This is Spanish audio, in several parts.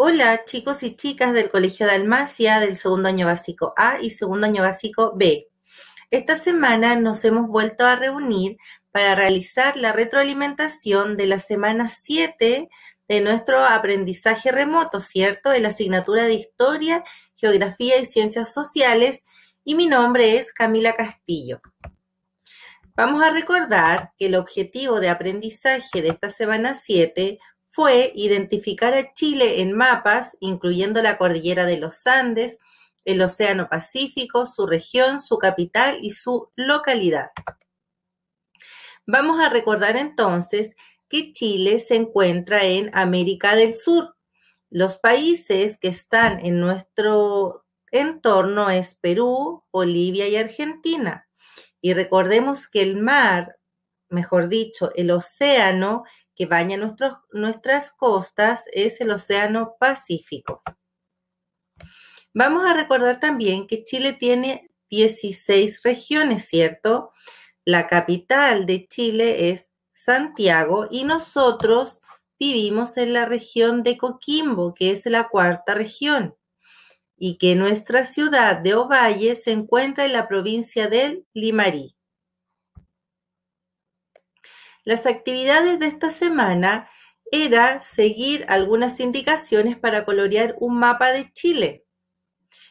Hola chicos y chicas del Colegio de Almacia del segundo año básico A y segundo año básico B. Esta semana nos hemos vuelto a reunir para realizar la retroalimentación de la semana 7 de nuestro aprendizaje remoto, ¿cierto? En la asignatura de Historia, Geografía y Ciencias Sociales y mi nombre es Camila Castillo. Vamos a recordar que el objetivo de aprendizaje de esta semana 7 fue identificar a Chile en mapas, incluyendo la cordillera de los Andes, el Océano Pacífico, su región, su capital y su localidad. Vamos a recordar entonces que Chile se encuentra en América del Sur. Los países que están en nuestro entorno es Perú, Bolivia y Argentina. Y recordemos que el mar, mejor dicho, el océano que baña nuestros, nuestras costas es el Océano Pacífico. Vamos a recordar también que Chile tiene 16 regiones, ¿cierto? La capital de Chile es Santiago y nosotros vivimos en la región de Coquimbo, que es la cuarta región, y que nuestra ciudad de Ovalle se encuentra en la provincia del Limarí. Las actividades de esta semana era seguir algunas indicaciones para colorear un mapa de Chile,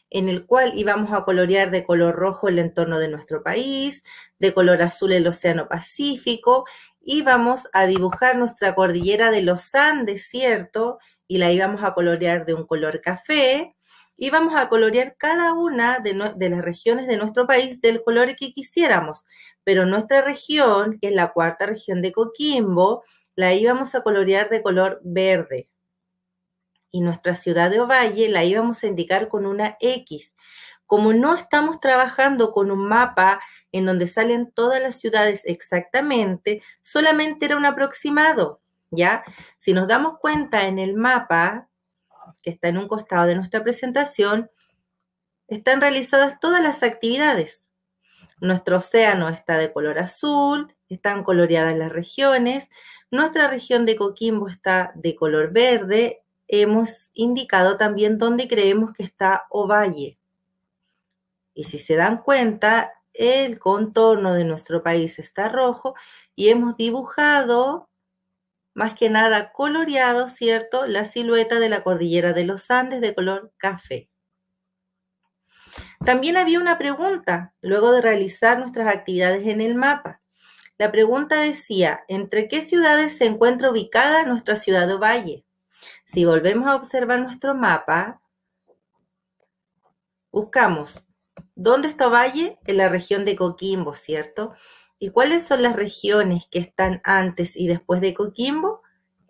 en el cual íbamos a colorear de color rojo el entorno de nuestro país, de color azul el Océano Pacífico, íbamos a dibujar nuestra cordillera de los Andes, ¿cierto? Y la íbamos a colorear de un color café, íbamos vamos a colorear cada una de, de, las regiones de nuestro país del color que quisiéramos. Pero nuestra región, que es la cuarta región de Coquimbo, la íbamos a colorear de color verde. Y nuestra ciudad de Ovalle la íbamos a indicar con una X. Como no estamos trabajando con un mapa en donde salen todas las ciudades exactamente, solamente era un aproximado, ¿ya? Si nos damos cuenta en el mapa, que está en un costado de nuestra presentación, están realizadas todas las actividades. Nuestro océano está de color azul, están coloreadas las regiones, nuestra región de Coquimbo está de color verde, hemos indicado también dónde creemos que está Ovalle. Y si se dan cuenta, el contorno de nuestro país está rojo y hemos dibujado más que nada coloreado, ¿cierto? La silueta de la cordillera de los Andes de color café. También había una pregunta luego de realizar nuestras actividades en el mapa. La pregunta decía, ¿entre qué ciudades se encuentra ubicada nuestra ciudad o valle? Si volvemos a observar nuestro mapa, buscamos, ¿dónde está Valle? En la región de Coquimbo, ¿cierto? ¿Y cuáles son las regiones que están antes y después de Coquimbo?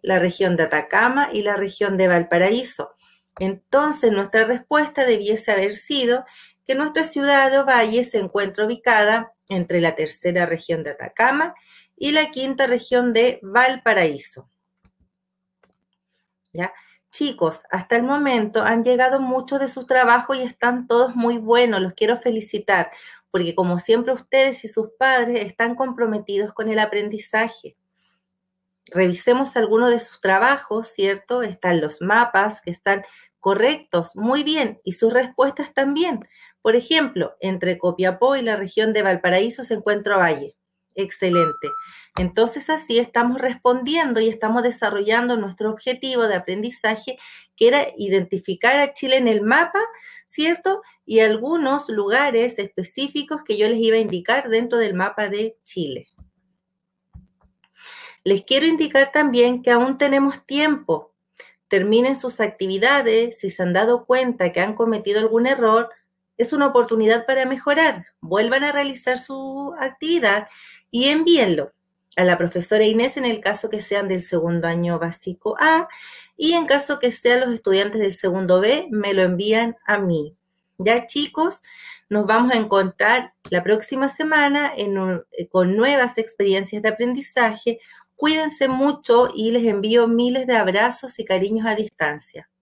La región de Atacama y la región de Valparaíso. Entonces, nuestra respuesta debiese haber sido que nuestra ciudad de Ovalle se encuentra ubicada entre la tercera región de Atacama y la quinta región de Valparaíso. ¿Ya? chicos, hasta el momento han llegado muchos de sus trabajos y están todos muy buenos. Los quiero felicitar porque como siempre ustedes y sus padres están comprometidos con el aprendizaje. Revisemos algunos de sus trabajos, ¿cierto? Están los mapas que están correctos, muy bien, y sus respuestas también. Por ejemplo, entre Copiapó y la región de Valparaíso se encuentra Valle. Excelente. Entonces así estamos respondiendo y estamos desarrollando nuestro objetivo de aprendizaje, que era identificar a Chile en el mapa, ¿cierto? Y algunos lugares específicos que yo les iba a indicar dentro del mapa de Chile. Les quiero indicar también que aún tenemos tiempo. Terminen sus actividades, si se han dado cuenta que han cometido algún error, es una oportunidad para mejorar. Vuelvan a realizar su actividad y envíenlo a la profesora Inés en el caso que sean del segundo año básico A y en caso que sean los estudiantes del segundo B, me lo envían a mí. Ya chicos, nos vamos a encontrar la próxima semana eh, con nuevas experiencias de aprendizaje. Cuídense mucho y les envío miles de abrazos y cariños a distancia.